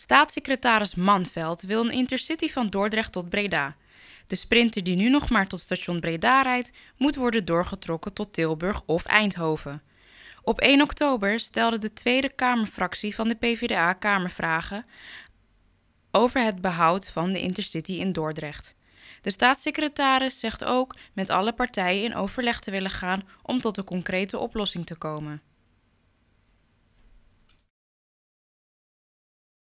Staatssecretaris Manveld wil een intercity van Dordrecht tot Breda. De sprinter die nu nog maar tot station Breda rijdt, moet worden doorgetrokken tot Tilburg of Eindhoven. Op 1 oktober stelde de Tweede Kamerfractie van de PvdA Kamervragen over het behoud van de intercity in Dordrecht. De staatssecretaris zegt ook met alle partijen in overleg te willen gaan om tot een concrete oplossing te komen.